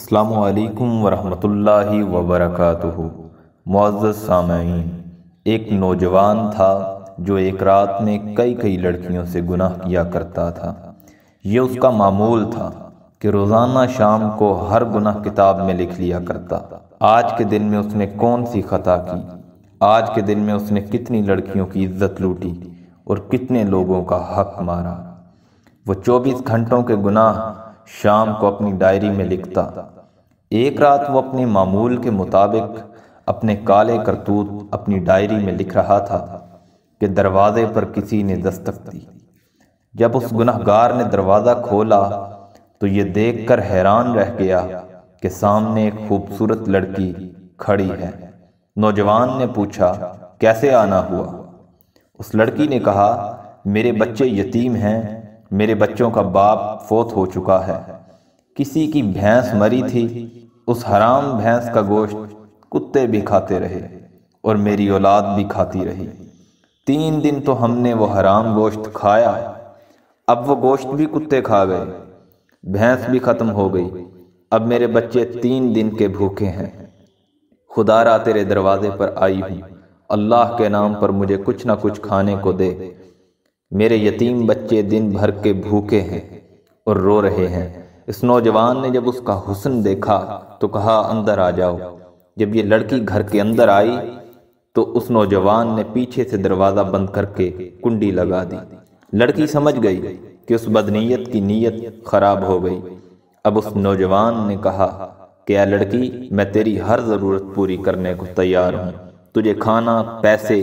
अल्लाम वरहमतुल्लाहि वबरकातुहु मुआज़ साम एक नौजवान था जो एक रात में कई कई लड़कियों से गुनाह किया करता था यह उसका मामूल था कि रोज़ाना शाम को हर गुनाह किताब में लिख लिया करता आज के दिन में उसने कौन सी खता की आज के दिन में उसने कितनी लड़कियों की इज्जत लूटी और कितने लोगों का हक मारा वो चौबीस घंटों के गुनाह शाम को अपनी डायरी में लिखता एक रात वो अपने मामूल के मुताबिक अपने काले करतूत अपनी डायरी में लिख रहा था कि दरवाज़े पर किसी ने दस्तक दी जब उस गुनाहगार ने दरवाज़ा खोला तो ये देखकर हैरान रह गया कि सामने एक खूबसूरत लड़की खड़ी है नौजवान ने पूछा कैसे आना हुआ उस लड़की ने कहा मेरे बच्चे यतीम हैं मेरे बच्चों का बाप फोत हो चुका है किसी की भैंस मरी थी उस हराम भैंस का गोश्त कुत्ते भी खाते रहे और मेरी औलाद भी खाती रही तीन दिन तो हमने वो हराम गोश्त खाया अब वो गोश्त भी कुत्ते खा गए भैंस भी ख़त्म हो गई अब मेरे बच्चे तीन दिन के भूखे हैं खुदारा तेरे दरवाजे पर आई हूं अल्लाह के नाम पर मुझे कुछ ना कुछ खाने को दे मेरे यतीम बच्चे दिन भर के भूखे हैं और रो रहे हैं इस नौजवान ने जब उसका हुसन देखा तो कहा अंदर आ जाओ जब ये लड़की घर के अंदर आई तो उस नौजवान ने पीछे से दरवाज़ा बंद करके कुंडी लगा दी लड़की समझ गई कि उस बदनीयत की नीयत खराब हो गई अब उस नौजवान ने कहा कि या लड़की मैं तेरी हर ज़रूरत पूरी करने को तैयार हूँ तुझे खाना पैसे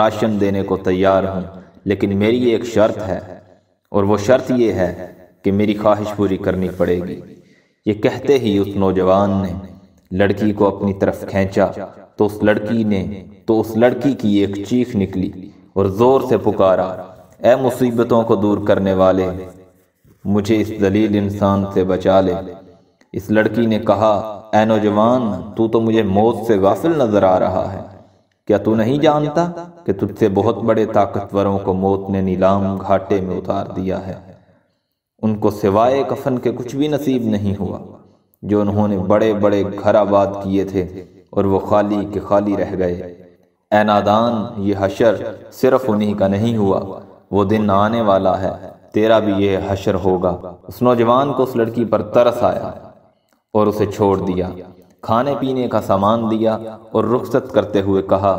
राशन देने को तैयार हूँ लेकिन मेरी एक शर्त है और वो शर्त ये है कि मेरी ख्वाहिश पूरी करनी पड़ेगी ये कहते ही उस नौजवान ने लड़की को अपनी तरफ खींचा तो उस लड़की ने तो उस लड़की की एक चीख निकली और ज़ोर से पुकारा ऐ मुसीबतों को दूर करने वाले मुझे इस दलील इंसान से बचा ले इस लड़की ने कहा ऐ नौजवान तू तो मुझे मौत से गाफिल नज़र आ रहा है क्या तू नहीं जानता कि तुझसे बहुत बड़े ताकतवरों को मौत ने नीलाम घाटे में उतार दिया है उनको सिवाय कफन के कुछ भी नसीब नहीं हुआ जो उन्होंने बड़े बड़े घर आबाद किए थे और वो खाली के खाली रह गए एनादान ये हशर सिर्फ उन्हीं का नहीं हुआ वो दिन आने वाला है तेरा भी यह हशर होगा उस नौजवान को उस लड़की पर तरस आया और उसे छोड़ दिया खाने पीने का सामान दिया और रुखसत करते हुए कहा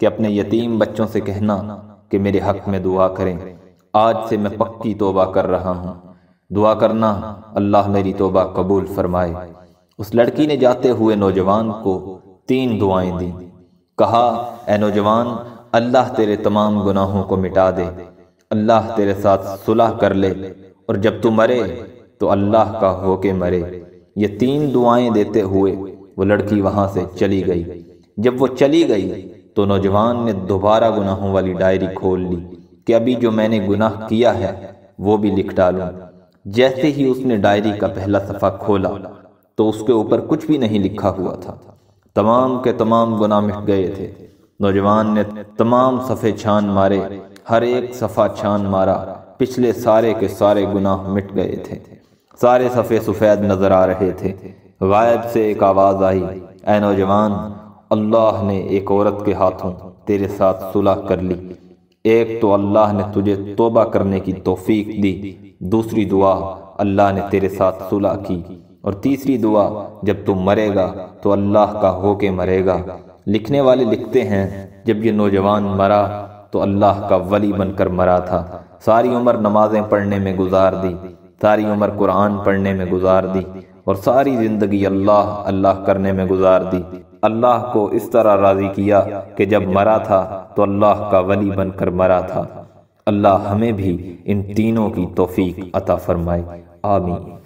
कि अपने यतीम बच्चों से कहना कि मेरे हक में दुआ करें आज से मैं पक्की तोबा कर रहा हूँ दुआ करना अल्लाह मेरी तोबा कबूल फरमाए उस लड़की ने जाते हुए नौजवान को तीन दुआएं दी कहा ए नौजवान अल्लाह तेरे तमाम गुनाहों को मिटा दे अल्लाह तेरे साथ सुलह कर ले और जब तू मरे तो अल्लाह का होके मरे ये तीन दुआएं देते हुए वो लड़की वहां से चली गई जब वो चली गई तो नौजवान ने दोबारा गुनाहों वाली डायरी खोल ली कि अभी जो मैंने गुनाह किया है वो भी लिख डालूं जैसे ही उसने डायरी का पहला सफ़ा खोला तो उसके ऊपर कुछ भी नहीं लिखा हुआ था तमाम के तमाम गुनाह मिट गए थे नौजवान ने तमाम सफ़े छान मारे हर एक सफ़ा छान मारा पिछले सारे के सारे गुनाह मिट गए थे सारे सफ़े सफ़ेद नज़र आ रहे थे गायब से एक आवाज़ आई ए नौजवान अल्लाह ने एक औरत के हाथों तेरे साथ सुलह कर ली एक तो अल्लाह ने तुझे तोबा करने की तोफीक दी दूसरी दुआ अल्लाह ने तेरे साथ सुलह की और तीसरी दुआ जब तू मरेगा तो अल्लाह का होके मरेगा लिखने वाले लिखते हैं जब ये नौजवान मरा तो अल्लाह का वली बनकर मरा था सारी उम्र नमाजें पढ़ने में गुजार दी सारी उम्र कुरान पढ़ने में गुजार दी और सारी ज़िंदगी अल्लाह अल्लाह करने में गुजार दी अल्लाह को इस तरह राज़ी किया कि जब मरा था तो अल्लाह का वली बनकर मरा था अल्लाह हमें भी इन तीनों की तोफीक अता फरमाए आमीन